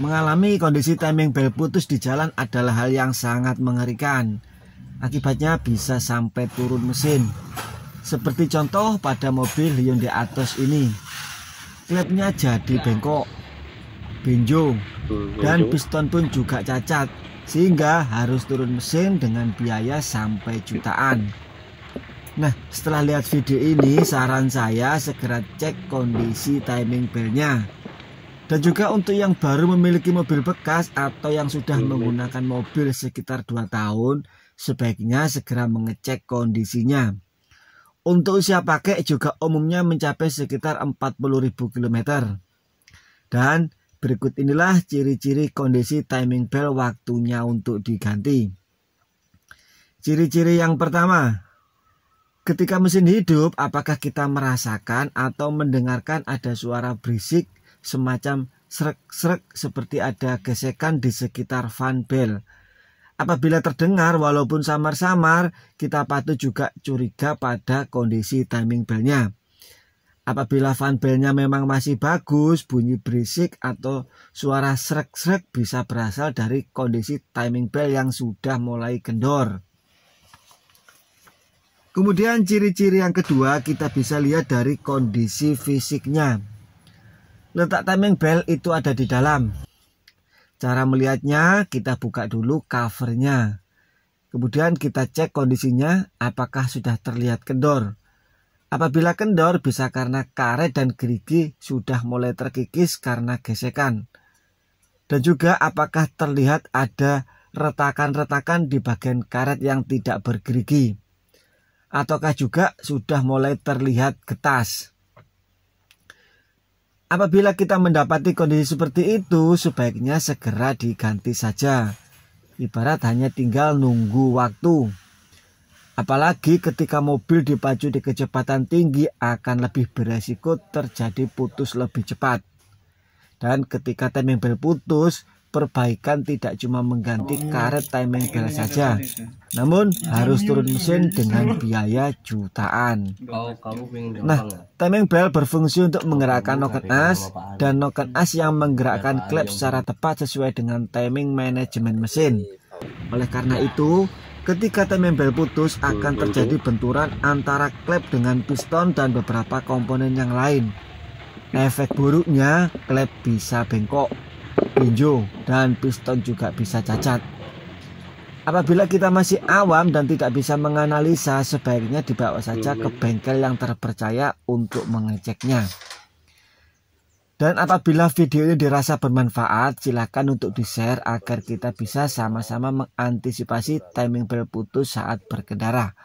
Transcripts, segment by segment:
Mengalami kondisi timing bel putus di jalan adalah hal yang sangat mengerikan. Akibatnya bisa sampai turun mesin. Seperti contoh pada mobil Hyundai Atos ini. Klepnya jadi bengkok, benjong, dan piston pun juga cacat. Sehingga harus turun mesin dengan biaya sampai jutaan. Nah, setelah lihat video ini, saran saya segera cek kondisi timing belnya dan juga untuk yang baru memiliki mobil bekas atau yang sudah hmm. menggunakan mobil sekitar 2 tahun, sebaiknya segera mengecek kondisinya. Untuk usia pakai juga umumnya mencapai sekitar 40.000 km. Dan berikut inilah ciri-ciri kondisi timing belt waktunya untuk diganti. Ciri-ciri yang pertama, ketika mesin hidup apakah kita merasakan atau mendengarkan ada suara berisik semacam srek-srek seperti ada gesekan di sekitar fan bel. Apabila terdengar walaupun samar-samar, kita patut juga curiga pada kondisi timing belnya. Apabila fan belnya memang masih bagus, bunyi berisik atau suara srek-srek bisa berasal dari kondisi timing bel yang sudah mulai kendor. Kemudian ciri-ciri yang kedua kita bisa lihat dari kondisi fisiknya. Letak timing bell itu ada di dalam. Cara melihatnya, kita buka dulu covernya. Kemudian kita cek kondisinya apakah sudah terlihat kendor. Apabila kendor bisa karena karet dan gerigi sudah mulai terkikis karena gesekan. Dan juga apakah terlihat ada retakan-retakan di bagian karet yang tidak bergerigi. Ataukah juga sudah mulai terlihat getas. Apabila kita mendapati kondisi seperti itu, sebaiknya segera diganti saja. Ibarat hanya tinggal nunggu waktu. Apalagi ketika mobil dipacu di kecepatan tinggi akan lebih beresiko terjadi putus lebih cepat. Dan ketika timing bel putus, perbaikan tidak cuma mengganti oh, karet timing belt saja, namun harus turun mesin dengan biaya jutaan. Oh, nah, ya? timing belt berfungsi untuk menggerakkan noken as dan noken as yang menggerakkan klep secara tepat sesuai dengan timing manajemen mesin. Oleh karena itu, ketika timing belt putus akan terjadi benturan antara klep dengan piston dan beberapa komponen yang lain. Efek buruknya, klep bisa bengkok tinju, dan piston juga bisa cacat. Apabila kita masih awam dan tidak bisa menganalisa, sebaiknya dibawa saja ke bengkel yang terpercaya untuk mengeceknya. Dan apabila videonya dirasa bermanfaat, silakan untuk di-share agar kita bisa sama-sama mengantisipasi timing bel putus saat berkendara.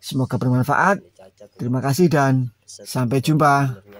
Semoga bermanfaat. Terima kasih dan sampai jumpa.